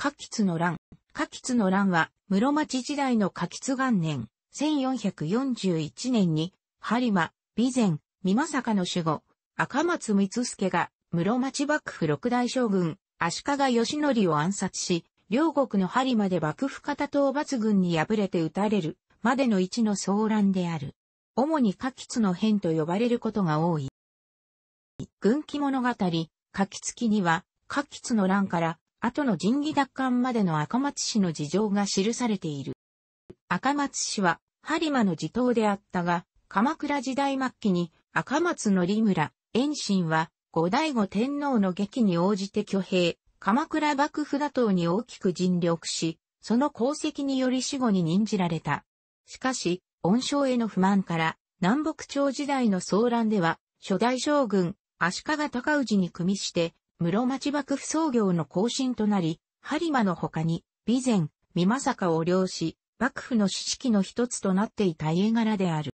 柿津の乱。柿津の乱は、室町時代の柿津元年、1441年に、播磨、備前、美政の守護、赤松光助が、室町幕府六大将軍、足利義則を暗殺し、両国の播磨で幕府方討伐軍に敗れて撃たれる、までの一の騒乱である。主に柿津の変と呼ばれることが多い。軍記物語、柿津記には、柿津の乱から後の仁義奪還までの赤松氏の事情が記されている。赤松氏は、播磨の地頭であったが、鎌倉時代末期に赤松の利村、遠心は、後醍醐天皇の劇に応じて挙兵、鎌倉幕府打倒に大きく尽力し、その功績により死後に任じられた。しかし、恩賞への不満から、南北朝時代の騒乱では、初代将軍、足利尊氏に組みして、室町幕府創業の後進となり、播磨の他に、備前、美政を領し、幕府の指式の一つとなっていた家柄である。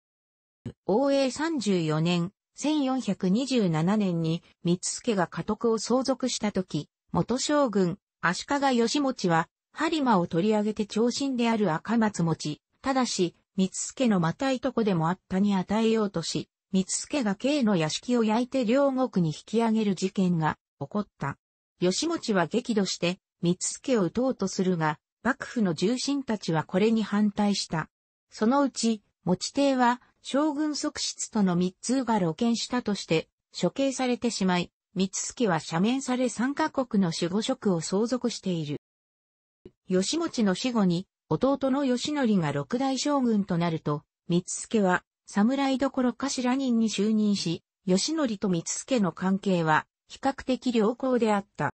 応永34年、1427年に、三助が家督を相続した時、元将軍、足利義持は、播磨を取り上げて長身である赤松持、ただし、三助のまたいとこでもあったに与えようとし、三助が慶の屋敷を焼いて両国に引き上げる事件が起こった。吉持は激怒して、三助を撃とうとするが、幕府の重臣たちはこれに反対した。そのうち、持帝は、将軍側室との三通が露見したとして、処刑されてしまい、三助は赦免され三カ国の守護職を相続している。吉持の死後に、弟の吉則が六大将軍となると、三助は、侍どころかしら人に就任し、吉則と三助の関係は、比較的良好であった。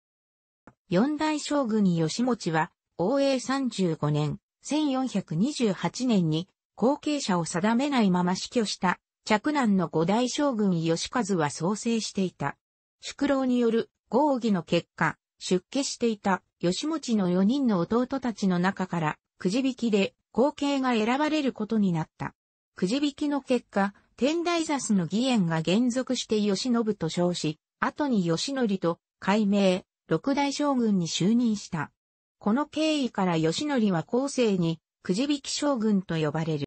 四代将軍義持は、応永35年、1428年に後継者を定めないまま死去した、嫡男の五代将軍義和は創生していた。宿老による合議の結果、出家していた義持の四人の弟たちの中からくじ引きで後継が選ばれることになった。くじ引きの結果、天台座の義援が減続して義信と称し、後に義則と改名、六大将軍に就任した。この経緯から義則は後世に、くじ引き将軍と呼ばれる。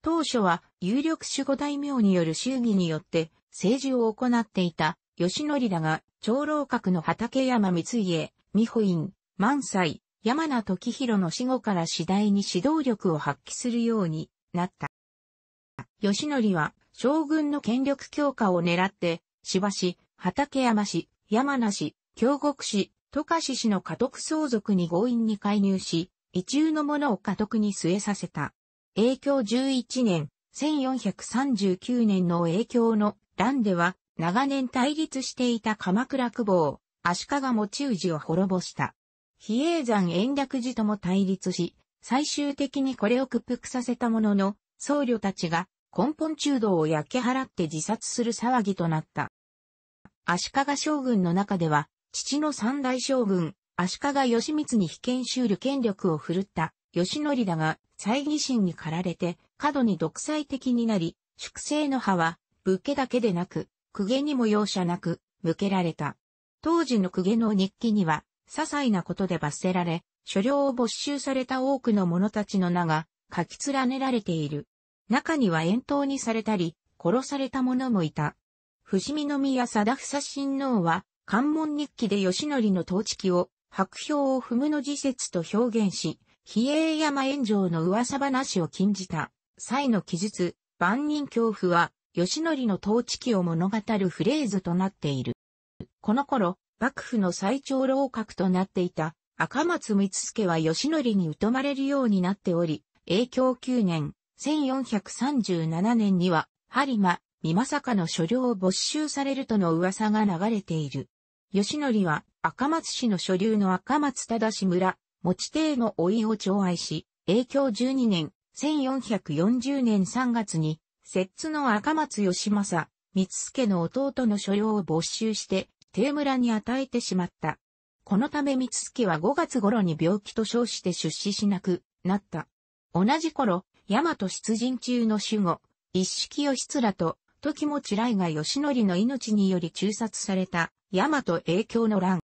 当初は有力守護大名による衆議によって政治を行っていた義則だが、長老閣の畠山光家、美保院、万歳、山名時弘の死後から次第に指導力を発揮するようになった。義則は将軍の権力強化を狙って、しばし畠山氏、山梨、京極氏、渡嘉氏氏の家督相続に強引に介入し、異中の者を家督に据えさせた。永響11年、1439年の永響の乱では、長年対立していた鎌倉久保、足利持氏を滅ぼした。比叡山延暦寺とも対立し、最終的にこれを屈服させたものの、僧侶たちが根本中道を焼け払って自殺する騒ぎとなった。足利将軍の中では、父の三大将軍、足利義満に被験修理権力を振るった義則だが、猜疑心に駆られて、過度に独裁的になり、粛清の派は、武家だけでなく、公家にも容赦なく、向けられた。当時の公家の日記には、些細なことで罰せられ、所領を没収された多くの者たちの名が書き連ねられている。中には遠投にされたり、殺された者もいた。伏見宮貞房親王は、関門日記で吉則の統治期を、白氷を踏むの時節と表現し、比叡山炎上の噂話を禁じた、際の記述、万人恐怖は、吉則の統治期を物語るフレーズとなっている。この頃、幕府の最長老閣となっていた、赤松光助は吉則に疎まれるようになっており、永享9年、1437年には、播磨、美政の所領を没収されるとの噂が流れている。義則は赤松市の所領の赤松忠村、持帝の老いを寵愛し、永響12年、1440年3月に、摂津の赤松義政、三助の弟の所領を没収して、帝村に与えてしまった。このため三助は5月頃に病気と称して出資しなくなった。同じ頃、大和出陣中の守護、一式義らと時も地雷が義則の命により中殺された、大和影響の乱。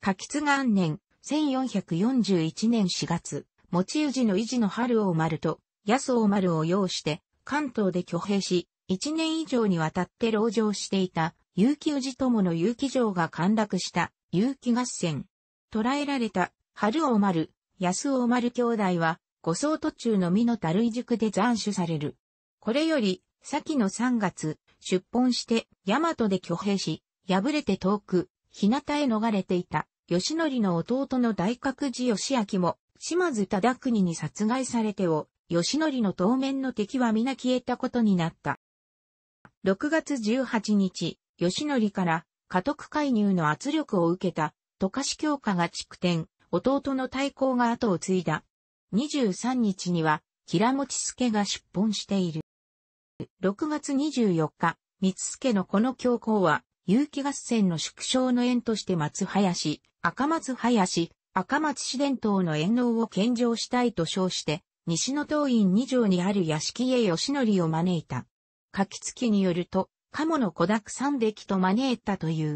下吉元年、1441年4月、持ち氏の維持の春を丸と、安を丸を要して、関東で挙兵し、1年以上にわたって牢城していた、結城氏友の結城城が陥落した、結城合戦。捕らえられた、春を丸、安を丸兄弟は、護送途中ののた樽井塾で斬首される。これより、先の3月、出奔して、大和で挙兵し、敗れて遠く、日向へ逃れていた、義則の弟の大覚寺義明も、島津忠国に殺害されてを、義則の当面の敵は皆消えたことになった。6月18日、義則から、家督介入の圧力を受けた、渡嘉敷教科が築転、弟の対抗が後を継いだ。23日には、平持助が出奔している。6月24日、三助のこの教皇は、有機合戦の縮小の縁として松林、赤松林、赤松市伝統の縁能を献上したいと称して、西の東院二条にある屋敷へ吉則を招いた。柿月によると、鴨の子沢三さと招いたという。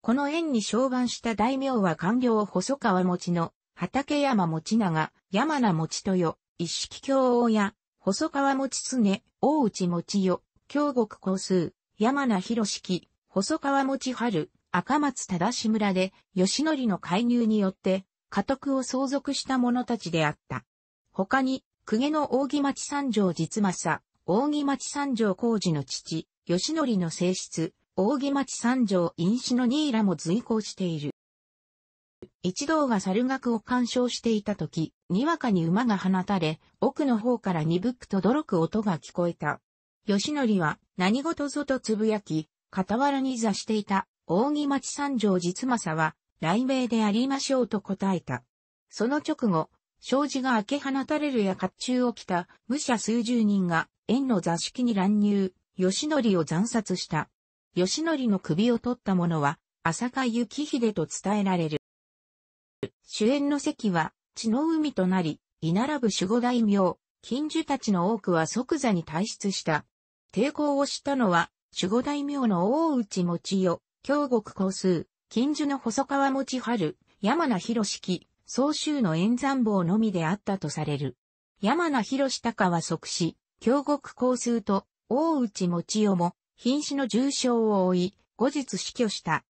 この縁に昇願した大名は官僚細川持の、畠山持長、山名持豊、一式教王や、細川持常、大内持代、京極高数、山名博式、細川持春、赤松忠志村で、吉則の介入によって、家督を相続した者たちであった。他に、公家の扇町三条実政、扇町三条工事の父、吉則の正室、扇町三条院士のニ位ラも随行している。一同が猿楽を鑑賞していた時、にわかに馬が放たれ、奥の方から鈍くとどろく音が聞こえた。吉則は何事ぞとつぶやき、傍らに座していた、扇町三条実政は、雷鳴でありましょうと答えた。その直後、障子が開け放たれるや甲冑を着た武者数十人が、園の座敷に乱入、吉則を惨殺した。吉則の首を取った者は、浅香幸秀と伝えられる。主演の席は、血の海となり、居並ぶ守護大名、近樹たちの多くは即座に退出した。抵抗をしたのは、守護大名の大内持世、京極公数、近樹の細川持春、山名博式、総州の演算坊のみであったとされる。山名博下は即死、京極公数と大内持世も、瀕死の重傷を負い、後日死去した。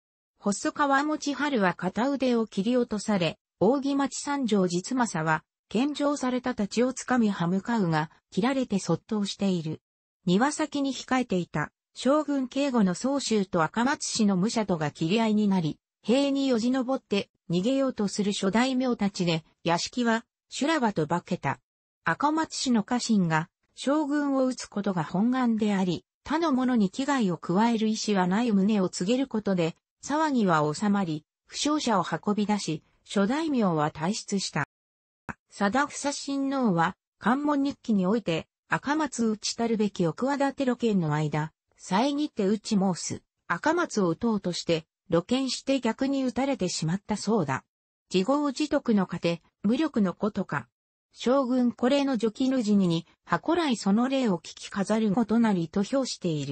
細川持春は片腕を切り落とされ、扇町三条実政は、献上された太刀をつかみ歯向かうが、切られて卒倒している。庭先に控えていた、将軍警護の総州と赤松氏の武者とが切り合いになり、塀によじ登って逃げようとする諸大名たちで、屋敷は修羅場と化けた。赤松氏の家臣が将軍を撃つことが本願であり、他の者に危害を加える意思はない旨を告げることで、騒ぎは収まり、負傷者を運び出し、諸大名は退出した。貞房親王は、関門日記において、赤松ちたるべき奥和田テロの間、遮ってち申す、赤松を打とうとして、露見して逆に撃たれてしまったそうだ。自業自得の糧、無力のことか。将軍これの除菌の辞に、箱来その例を聞き飾ることなりと評している。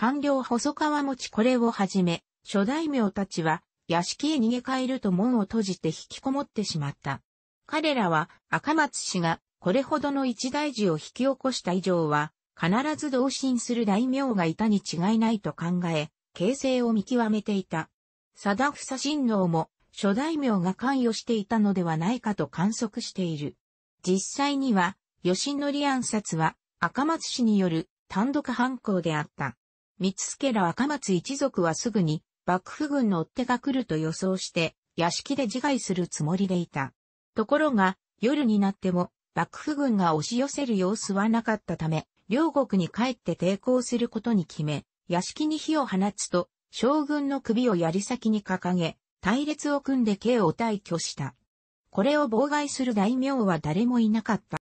官僚細川持これをはじめ、諸大名たちは、屋敷へ逃げ帰ると門を閉じて引きこもってしまった。彼らは、赤松氏が、これほどの一大事を引き起こした以上は、必ず同心する大名がいたに違いないと考え、形勢を見極めていた。貞房親王も、諸大名が関与していたのではないかと観測している。実際には、吉ア暗殺は、赤松氏による単独犯行であった。三助ら赤松一族はすぐに幕府軍の追手が来ると予想して屋敷で自害するつもりでいた。ところが夜になっても幕府軍が押し寄せる様子はなかったため、両国に帰って抵抗することに決め、屋敷に火を放つと将軍の首を槍先に掲げ、隊列を組んで刑を退去した。これを妨害する大名は誰もいなかった。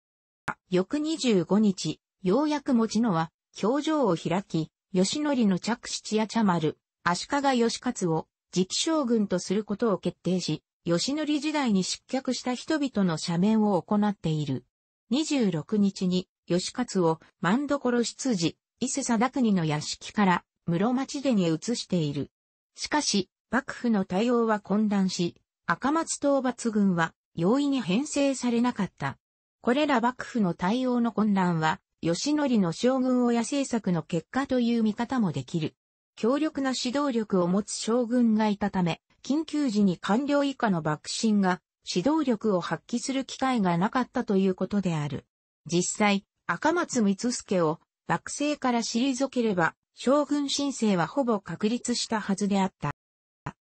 翌25日、ようやく持ち野は表情を開き、吉則の着七や茶丸、足利義勝を直将軍とすることを決定し、吉則時代に失脚した人々の赦免を行っている。26日に、義勝を万所執事、伊勢貞国の屋敷から室町でに移している。しかし、幕府の対応は混乱し、赤松討伐軍は容易に編成されなかった。これら幕府の対応の混乱は、義則の将軍親政策の結果という見方もできる。強力な指導力を持つ将軍がいたため、緊急時に官僚以下の幕臣が指導力を発揮する機会がなかったということである。実際、赤松光助を幕政から退ければ、将軍申請はほぼ確立したはずであった。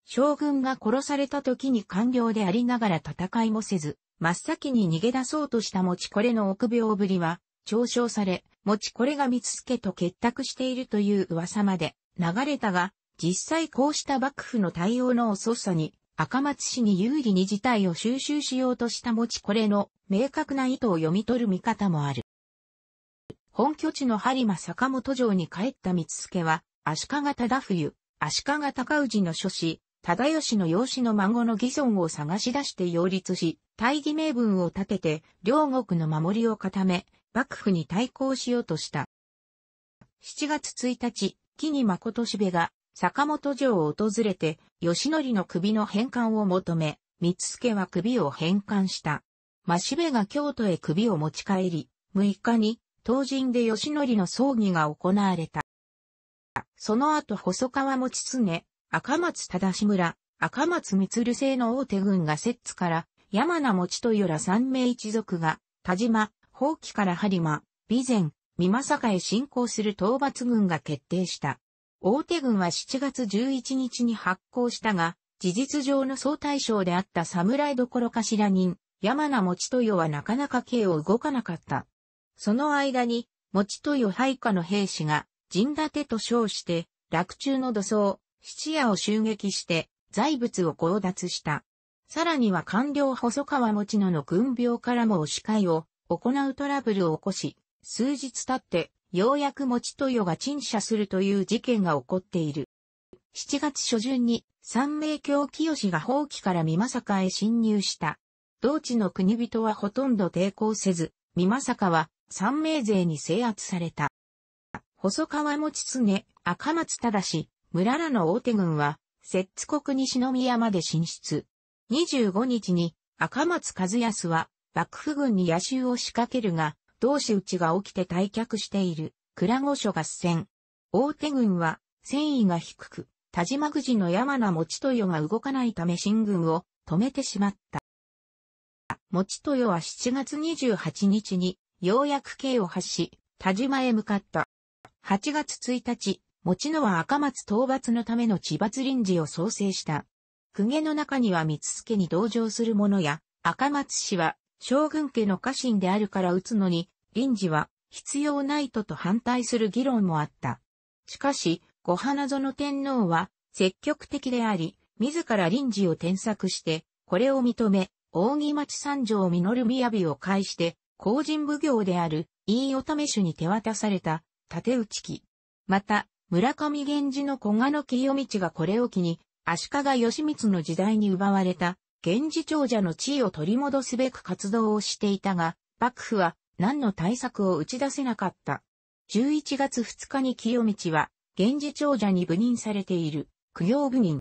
将軍が殺された時に官僚でありながら戦いもせず、真っ先に逃げ出そうとした持ちこれの臆病ぶりは、嘲笑され、持これが三つ家と結託しているという噂まで流れたが、実際こうした幕府の対応の遅さに、赤松氏に有利に事態を収集しようとした持これの明確な意図を読み取る見方もある。本拠地の播磨坂本城に帰った三つ家は、足利忠冬、足利高氏の諸子、忠義の養子の孫の義存を探し出して擁立し、大義名分を立てて、両国の守りを固め、幕府に対抗しようとした。7月1日、木に誠しべが、坂本城を訪れて、吉則の首の返還を求め、三助は首を返還した。真しべが京都へ首を持ち帰り、6日に、当人で吉則の葬儀が行われた。その後細川持常、赤松忠村、赤松光製の大手軍が摂津から、山名持豊ら三名一族が、田島、後期から播磨、備前、美政へ進行する討伐軍が決定した。大手軍は7月11日に発行したが、事実上の総大将であった侍どころかしら人、山名持豊はなかなか刑を動かなかった。その間に、持豊配下の兵士が、陣立てと称して、落中の土葬、七夜を襲撃して、財物を強奪した。さらには官僚細川持野の軍病からも押し替えを、行うトラブルを起こし、数日経って、ようやく持ち豊が陳謝するという事件が起こっている。7月初旬に、三名教清が放棄から三政へ侵入した。同地の国人はほとんど抵抗せず、三政は三名勢に制圧された。細川持常、赤松忠、村らの大手軍は、摂津国西宮まで進出。25日に赤松和康は幕府軍に野襲を仕掛けるが、同志討ちが起きて退却している、倉御所合戦。大手軍は、戦意が低く、田島くじの山名持豊が動かないため新軍を止めてしまった。持豊は7月28日に、ようやく刑を発し、田島へ向かった。8月1日、持野は赤松討伐のための千罰臨時を創生した。公家の中には三つ助に同情する者や、赤松氏は将軍家の家臣であるから打つのに、臨時は必要ないとと反対する議論もあった。しかし、小花園天皇は積極的であり、自ら臨時を添削して、これを認め、扇町三条実雅を介して、後人奉行である、飯お試しに手渡された、打内記。また、村上源氏の小賀の清道がこれを機に、足利義満の時代に奪われた、現氏長者の地位を取り戻すべく活動をしていたが、幕府は何の対策を打ち出せなかった。11月2日に清道は、源氏長者に部任されている、供養部任。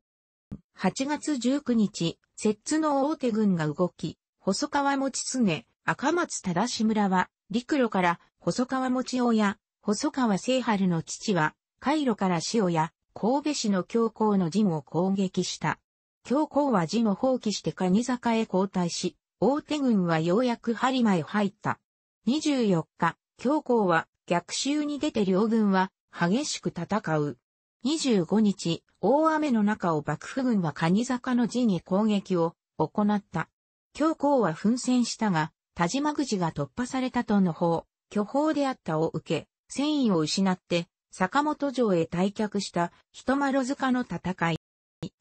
8月19日、摂津の大手軍が動き、細川持常、赤松忠村は、陸路から細川持親、細川聖春の父は、海路から塩や神戸市の教皇の陣を攻撃した。教皇は寺の放棄して蟹坂へ交代し、大手軍はようやく張り前入った。24日、教皇は逆襲に出て両軍は激しく戦う。25日、大雨の中を幕府軍は蟹坂の陣へ攻撃を行った。教皇は奮戦したが、田島口が突破されたとの方、巨砲であったを受け、戦意を失って、坂本城へ退却した、人丸塚の戦い。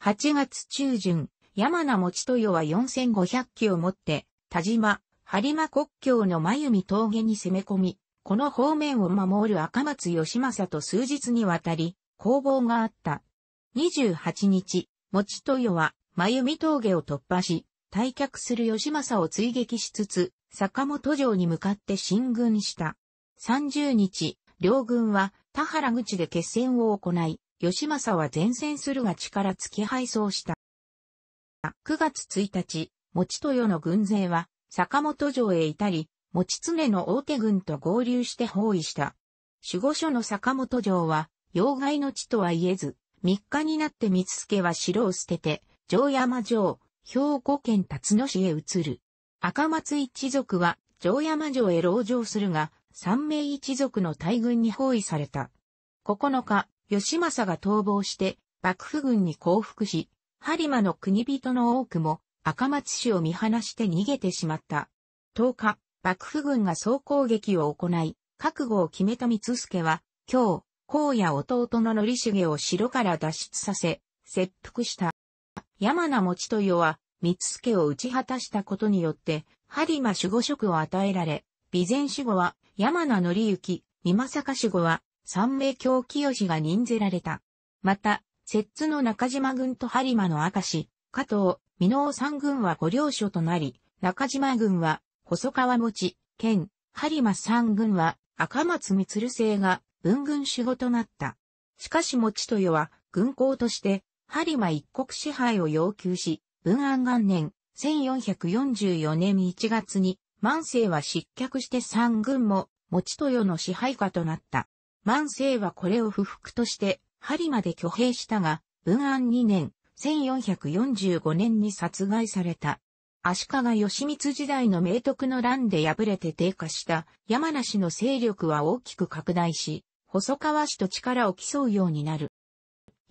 8月中旬、山名持豊は4500機を持って、田島、播磨国境の真弓峠に攻め込み、この方面を守る赤松義政と数日にわたり、攻防があった。28日、持豊は、真弓峠を突破し、退却する義政を追撃しつつ、坂本城に向かって進軍した。30日、両軍は田原口で決戦を行い、義政は前線するが力付き敗走した。9月1日、持豊の軍勢は、坂本城へ至り、持常の大手軍と合流して包囲した。守護所の坂本城は、要害の地とは言えず、3日になって三助は城を捨てて、城山城、兵庫県辰野市へ移る。赤松一族は、城山城へ籠城するが、三名一族の大軍に包囲された。9日、義政が逃亡して、幕府軍に降伏し、播磨の国人の多くも、赤松市を見放して逃げてしまった。10日、幕府軍が総攻撃を行い、覚悟を決めた三助は、今日、荒野弟の則重を城から脱出させ、切腹した。山名持豊は、三助を打ち果たしたことによって、播磨守護職を与えられ、備前守護は山名行き、三正守護は三名教清が任ぜられた。また、摂津の中島軍と播磨の明石、加藤、美濃三軍は御領所となり、中島軍は細川持、県、播磨三軍は赤松光星が文軍守護となった。しかし持豊は軍港として播磨一国支配を要求し、文安元年1444年1月に万世は失脚して三軍も持豊の支配下となった。万世はこれを不服として、針まで挙兵したが、文安2年、1445年に殺害された。足利義満時代の明徳の乱で敗れて低下した山梨の勢力は大きく拡大し、細川氏と力を競うようになる。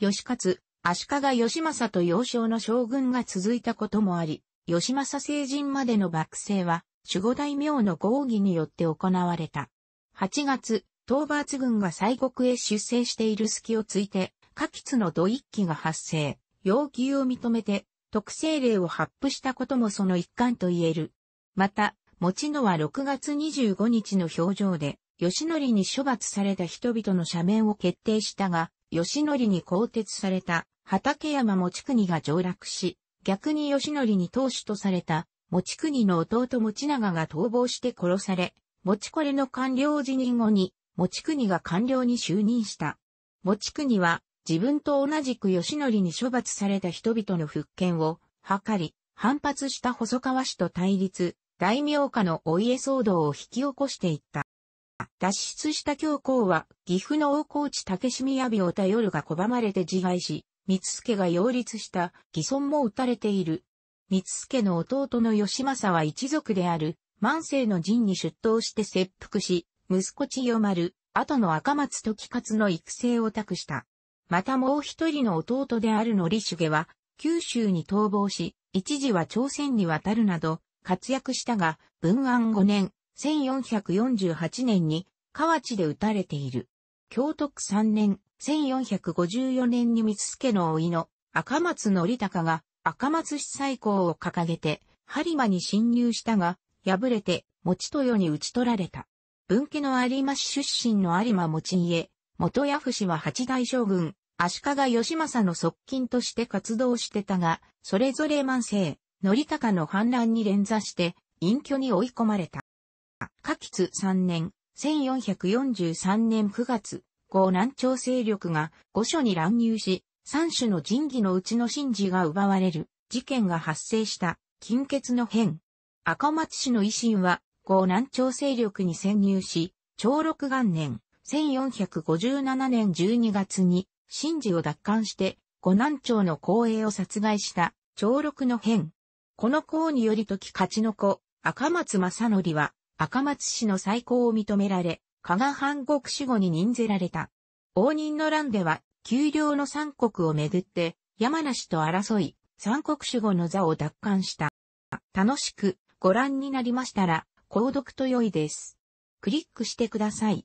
義勝、足利義政と幼少の将軍が続いたこともあり、義政成人までの幕政は、守護大名の合議によって行われた。8月、討伐軍が西国へ出征している隙をついて、下吉の土一揆が発生、要求を認めて、特政令を発布したこともその一環と言える。また、持野は6月25日の表情で、吉則に処罰された人々の赦免を決定したが、吉則に更迭された畠山持国が上落し、逆に吉則に当主とされた持国の弟持長が逃亡して殺され、持これの官僚辞任後に持国が官僚に就任した。持国は自分と同じく義則に処罰された人々の復権を図り、反発した細川氏と対立、大名家のお家騒動を引き起こしていった。脱出した教皇は岐阜の大河内竹島雅を頼るが拒まれて自害し、三助が擁立した偽孫も撃たれている。三助の弟の義政は一族である万世の陣に出頭して切腹し、息子千代丸、後の赤松時勝の育成を託した。またもう一人の弟である則重は、九州に逃亡し、一時は朝鮮に渡るなど、活躍したが、文安5年、1448年に、河内で撃たれている。京徳3年、1454年に三助の老いの赤松則高が赤松市最高を掲げて、播磨に侵入したが、敗れて、持ち豊に打ち取られた。分家の有馬市出身の有馬持家、元八氏は八代将軍、足利義政の側近として活動してたが、それぞれ万世、則高の反乱に連座して、隠居に追い込まれた。下吉3年、1443年9月、後南朝勢力が御所に乱入し、三種の神器のうちの神事が奪われる事件が発生した、近欠の変。赤松市の維新は、号南朝勢力に潜入し、朝六元年、1457年12月に、真治を奪還して、五南朝の後栄を殺害した、朝六の変。この功により時勝の子、赤松正則は、赤松氏の再興を認められ、加賀藩国守護に任ぜられた。応仁の乱では、丘陵の三国をめぐって、山梨と争い、三国守護の座を奪還した。楽しくご覧になりましたら、購読と良いです。クリックしてください。